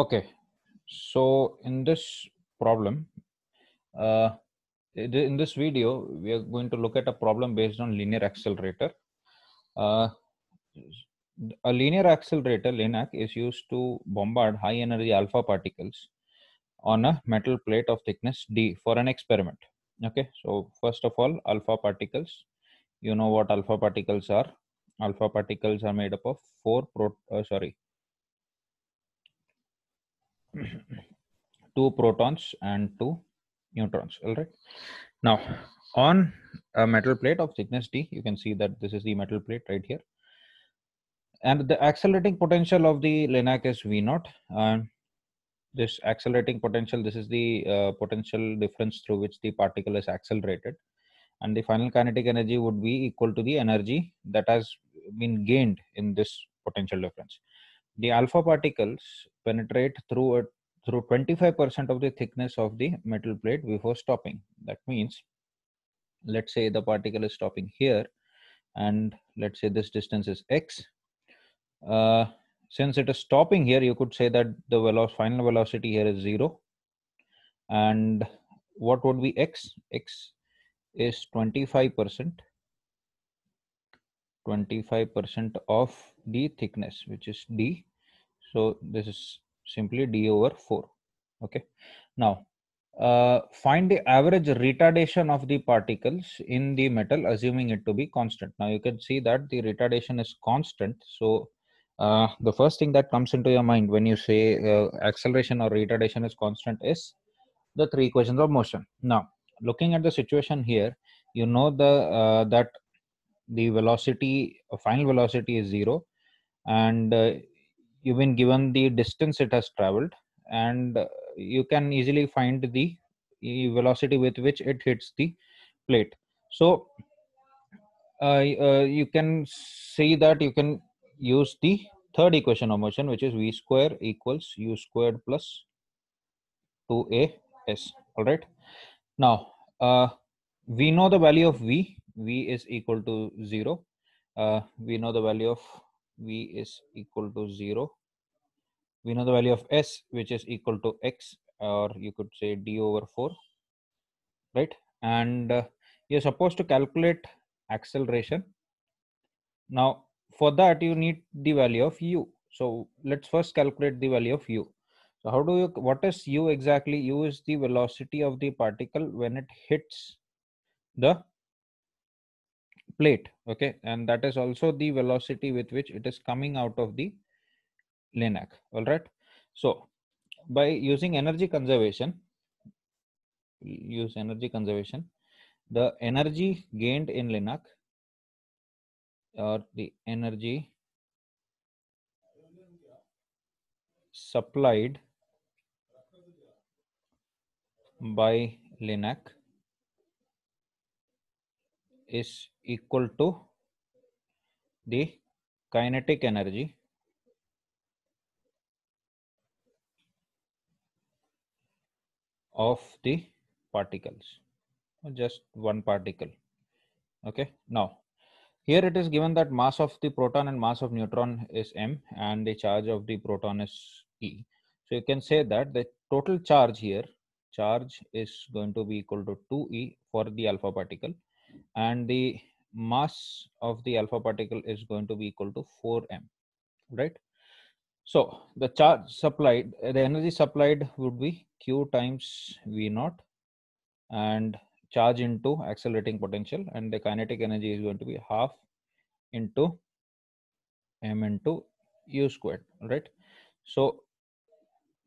Okay, so in this problem, uh, in this video, we are going to look at a problem based on linear accelerator. Uh, a linear accelerator, LINAC, is used to bombard high energy alpha particles on a metal plate of thickness D for an experiment. Okay, so first of all, alpha particles. You know what alpha particles are. Alpha particles are made up of four, pro uh, sorry, two protons and two neutrons all right now on a metal plate of thickness d you can see that this is the metal plate right here and the accelerating potential of the linac is v naught uh, this accelerating potential this is the uh, potential difference through which the particle is accelerated and the final kinetic energy would be equal to the energy that has been gained in this potential difference the alpha particles penetrate through a, through 25% of the thickness of the metal plate before stopping. That means, let's say the particle is stopping here, and let's say this distance is x. Uh, since it is stopping here, you could say that the velo final velocity here is zero. And what would be x? x is 25 percent 25% of the thickness which is d so this is simply d over 4 okay now uh, find the average retardation of the particles in the metal assuming it to be constant now you can see that the retardation is constant so uh, the first thing that comes into your mind when you say uh, acceleration or retardation is constant is the three equations of motion now looking at the situation here you know the uh, that the velocity final velocity is zero and uh, you've been given the distance it has traveled and uh, you can easily find the velocity with which it hits the plate so uh, uh, you can see that you can use the third equation of motion which is v square equals u squared plus 2as all right now uh, we know the value of v v is equal to 0 uh, we know the value of v is equal to 0 we know the value of s which is equal to x or you could say d over 4 right and uh, you're supposed to calculate acceleration now for that you need the value of u so let's first calculate the value of u so how do you what is u exactly u is the velocity of the particle when it hits the plate okay and that is also the velocity with which it is coming out of the linac all right so by using energy conservation use energy conservation the energy gained in linac or the energy supplied by linac is equal to the kinetic energy of the particles just one particle okay now here it is given that mass of the proton and mass of neutron is m and the charge of the proton is e so you can say that the total charge here charge is going to be equal to 2e for the alpha particle and the mass of the alpha particle is going to be equal to 4m right so the charge supplied uh, the energy supplied would be q times v naught and charge into accelerating potential and the kinetic energy is going to be half into m into u squared right so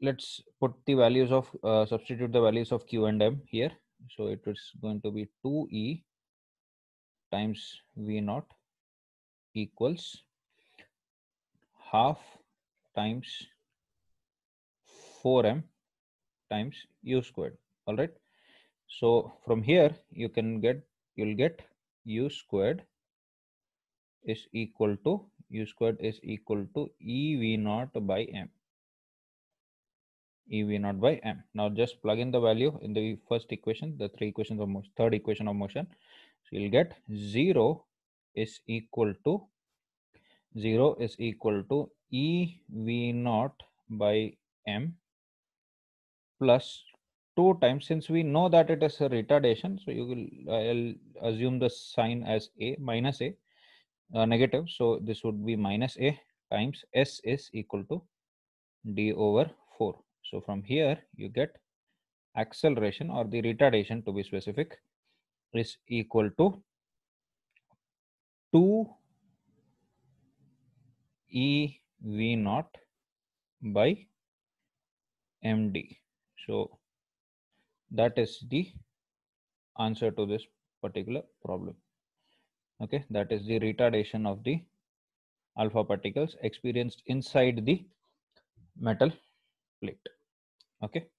let's put the values of uh, substitute the values of q and m here so it is going to be 2e times V naught equals half times 4m times u squared all right so from here you can get you'll get u squared is equal to u squared is equal to e v naught by m e v naught by m now just plug in the value in the first equation the three equations of motion third equation of motion so you'll get 0 is equal to 0 is equal to E V naught by M plus 2 times since we know that it is a retardation so you will I'll assume the sign as a minus a uh, negative so this would be minus a times s is equal to d over 4 so from here you get acceleration or the retardation to be specific is equal to 2 E V naught by MD. So that is the answer to this particular problem. Okay, that is the retardation of the alpha particles experienced inside the metal plate. Okay.